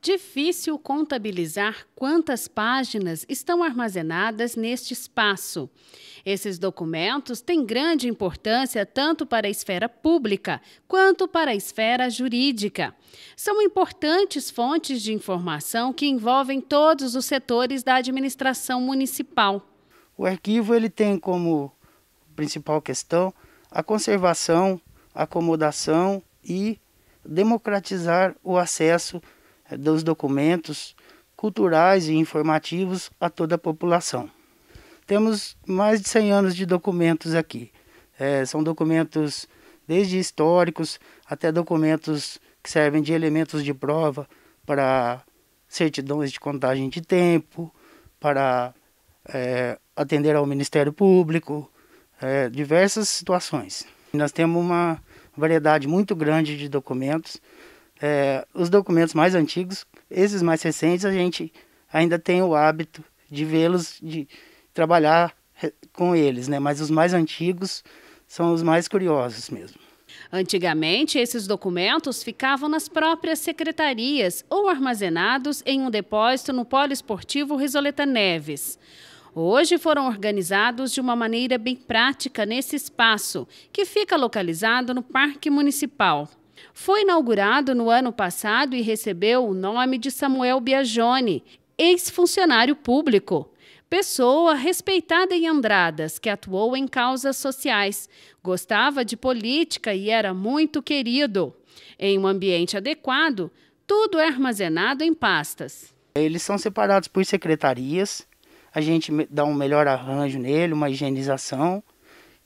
Difícil contabilizar quantas páginas estão armazenadas neste espaço. Esses documentos têm grande importância tanto para a esfera pública quanto para a esfera jurídica. São importantes fontes de informação que envolvem todos os setores da administração municipal. O arquivo ele tem como principal questão a conservação, acomodação e democratizar o acesso eh, dos documentos culturais e informativos a toda a população. Temos mais de 100 anos de documentos aqui. É, são documentos desde históricos até documentos que servem de elementos de prova para certidões de contagem de tempo, para é, atender ao Ministério Público, é, diversas situações. Nós temos uma variedade muito grande de documentos é, os documentos mais antigos, esses mais recentes, a gente ainda tem o hábito de vê-los, de trabalhar é, com eles, né? Mas os mais antigos são os mais curiosos mesmo. Antigamente, esses documentos ficavam nas próprias secretarias ou armazenados em um depósito no poliesportivo Esportivo Risoleta Neves. Hoje foram organizados de uma maneira bem prática nesse espaço, que fica localizado no Parque Municipal. Foi inaugurado no ano passado e recebeu o nome de Samuel Biagione, ex-funcionário público. Pessoa respeitada em Andradas, que atuou em causas sociais, gostava de política e era muito querido. Em um ambiente adequado, tudo é armazenado em pastas. Eles são separados por secretarias, a gente dá um melhor arranjo nele, uma higienização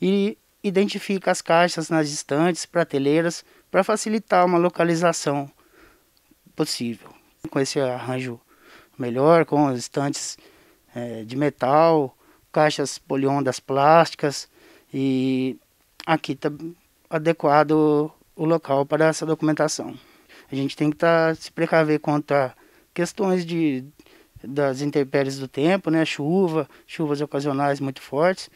e identifica as caixas nas estantes, prateleiras, para facilitar uma localização possível. Com esse arranjo melhor, com as estantes é, de metal, caixas poliondas plásticas e aqui está adequado o local para essa documentação. A gente tem que tá, se precaver contra questões de, das intempéries do tempo, né? chuva, chuvas ocasionais muito fortes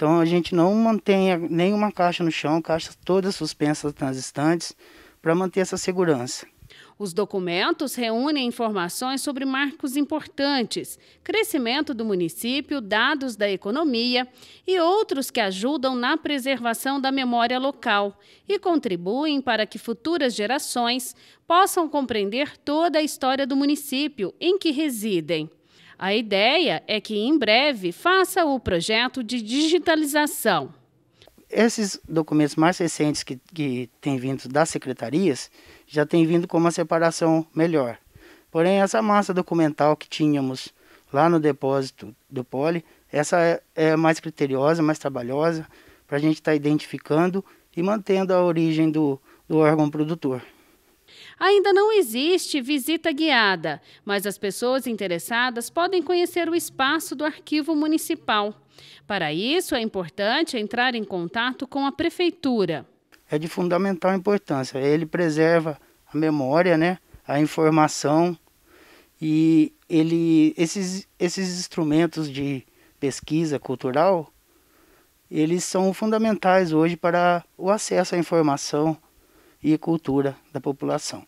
então a gente não mantém nenhuma caixa no chão, caixas todas suspensas nas estantes, para manter essa segurança. Os documentos reúnem informações sobre marcos importantes, crescimento do município, dados da economia e outros que ajudam na preservação da memória local e contribuem para que futuras gerações possam compreender toda a história do município em que residem. A ideia é que em breve faça o projeto de digitalização. Esses documentos mais recentes que, que têm vindo das secretarias já têm vindo com uma separação melhor. Porém, essa massa documental que tínhamos lá no depósito do Poli, essa é, é mais criteriosa, mais trabalhosa, para a gente estar tá identificando e mantendo a origem do, do órgão produtor. Ainda não existe visita guiada, mas as pessoas interessadas podem conhecer o espaço do Arquivo Municipal. Para isso, é importante entrar em contato com a Prefeitura. É de fundamental importância. Ele preserva a memória, né? a informação e ele, esses, esses instrumentos de pesquisa cultural eles são fundamentais hoje para o acesso à informação, e cultura da população.